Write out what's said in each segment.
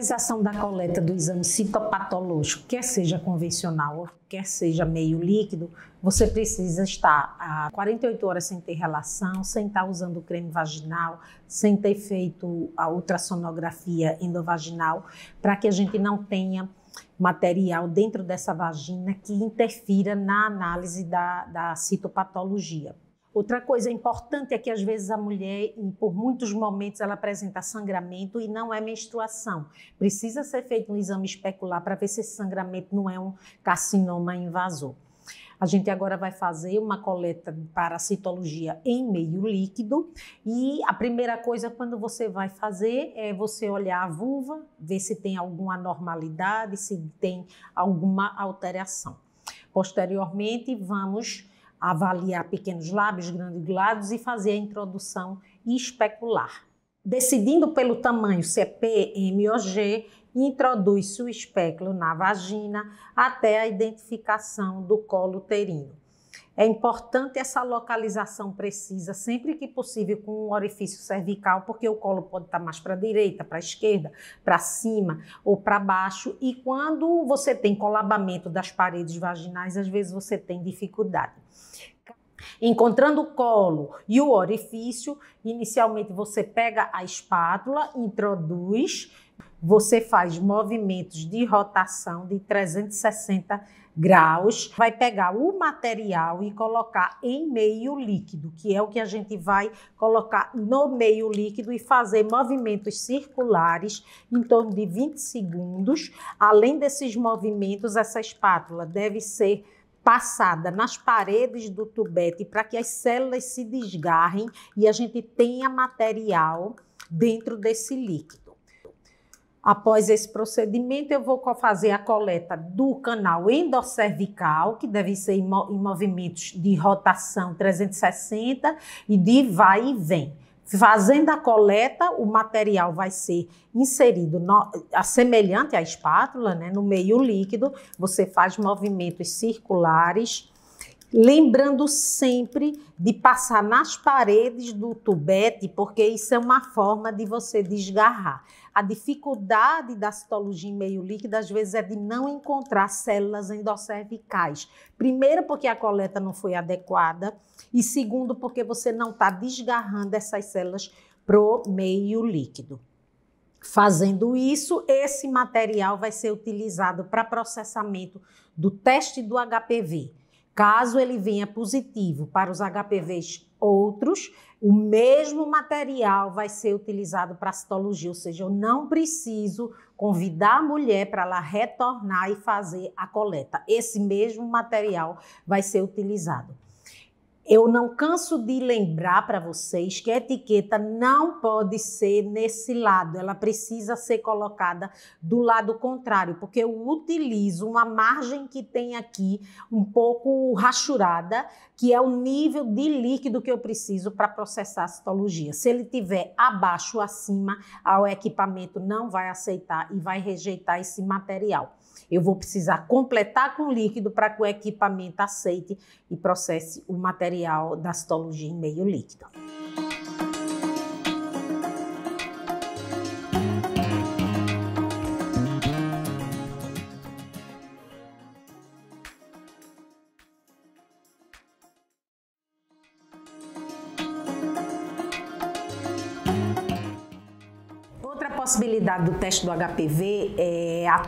realização da coleta do exame citopatológico, quer seja convencional, ou quer seja meio líquido, você precisa estar a 48 horas sem ter relação, sem estar usando o creme vaginal, sem ter feito a ultrassonografia endovaginal, para que a gente não tenha material dentro dessa vagina que interfira na análise da, da citopatologia. Outra coisa importante é que às vezes a mulher, por muitos momentos, ela apresenta sangramento e não é menstruação. Precisa ser feito um exame especular para ver se esse sangramento não é um carcinoma invasor. A gente agora vai fazer uma coleta para citologia em meio líquido e a primeira coisa quando você vai fazer é você olhar a vulva, ver se tem alguma anormalidade, se tem alguma alteração. Posteriormente, vamos avaliar pequenos lábios, grandes lábios e fazer a introdução e especular. Decidindo pelo tamanho M ou G, introduz-se o espéculo na vagina até a identificação do colo uterino. É importante essa localização precisa, sempre que possível, com o um orifício cervical, porque o colo pode estar mais para a direita, para a esquerda, para cima ou para baixo. E quando você tem colabamento das paredes vaginais, às vezes você tem dificuldade. Encontrando o colo e o orifício, inicialmente você pega a espátula, introduz você faz movimentos de rotação de 360 graus, vai pegar o material e colocar em meio líquido, que é o que a gente vai colocar no meio líquido e fazer movimentos circulares em torno de 20 segundos. Além desses movimentos, essa espátula deve ser passada nas paredes do tubete para que as células se desgarrem e a gente tenha material dentro desse líquido. Após esse procedimento, eu vou fazer a coleta do canal endocervical, que deve ser em movimentos de rotação 360 e de vai e vem. Fazendo a coleta, o material vai ser inserido, no, semelhante à espátula, né, no meio líquido. Você faz movimentos circulares, lembrando sempre de passar nas paredes do tubete, porque isso é uma forma de você desgarrar. A dificuldade da citologia em meio líquido, às vezes, é de não encontrar células endocervicais. Primeiro, porque a coleta não foi adequada, e segundo, porque você não está desgarrando essas células para o meio líquido. Fazendo isso, esse material vai ser utilizado para processamento do teste do HPV Caso ele venha positivo para os HPVs outros, o mesmo material vai ser utilizado para a citologia, ou seja, eu não preciso convidar a mulher para ela retornar e fazer a coleta. Esse mesmo material vai ser utilizado. Eu não canso de lembrar para vocês que a etiqueta não pode ser nesse lado, ela precisa ser colocada do lado contrário, porque eu utilizo uma margem que tem aqui um pouco rachurada, que é o nível de líquido que eu preciso para processar a citologia. Se ele tiver abaixo ou acima, o equipamento não vai aceitar e vai rejeitar esse material. Eu vou precisar completar com líquido para que o equipamento aceite e processe o material da citologia em meio líquido. possibilidade do teste do HPV é a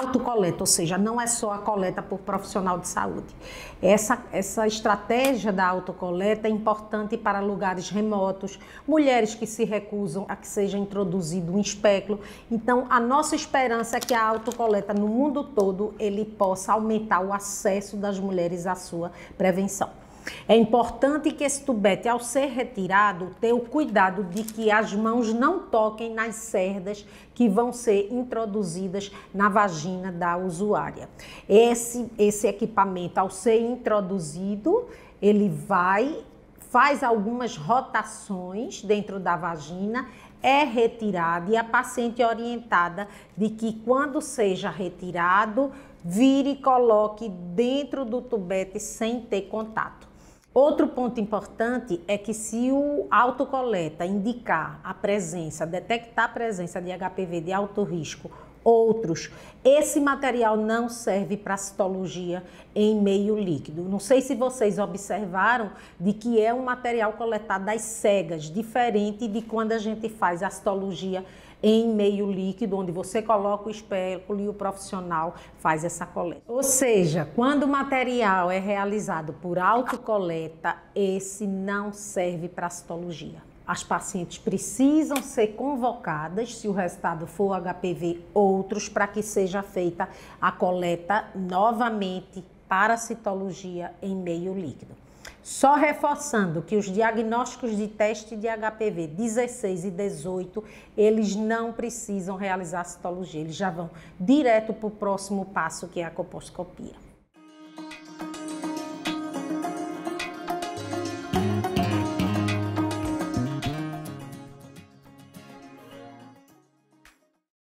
autocoleta, ou seja, não é só a coleta por profissional de saúde. Essa, essa estratégia da autocoleta é importante para lugares remotos, mulheres que se recusam a que seja introduzido um espéculo. Então, a nossa esperança é que a autocoleta no mundo todo ele possa aumentar o acesso das mulheres à sua prevenção. É importante que esse tubete, ao ser retirado, tenha o cuidado de que as mãos não toquem nas cerdas que vão ser introduzidas na vagina da usuária. Esse, esse equipamento, ao ser introduzido, ele vai, faz algumas rotações dentro da vagina, é retirado e a paciente é orientada de que quando seja retirado, vire e coloque dentro do tubete sem ter contato. Outro ponto importante é que se o autocoleta indicar a presença, detectar a presença de HPV de alto risco outros. Esse material não serve para citologia em meio líquido. Não sei se vocês observaram de que é um material coletado das cegas, diferente de quando a gente faz a citologia em meio líquido, onde você coloca o espéculo e o profissional faz essa coleta. Ou seja, quando o material é realizado por autocoleta, esse não serve para citologia. As pacientes precisam ser convocadas, se o resultado for HPV, outros, para que seja feita a coleta novamente para citologia em meio líquido. Só reforçando que os diagnósticos de teste de HPV 16 e 18, eles não precisam realizar citologia, eles já vão direto para o próximo passo, que é a coposcopia.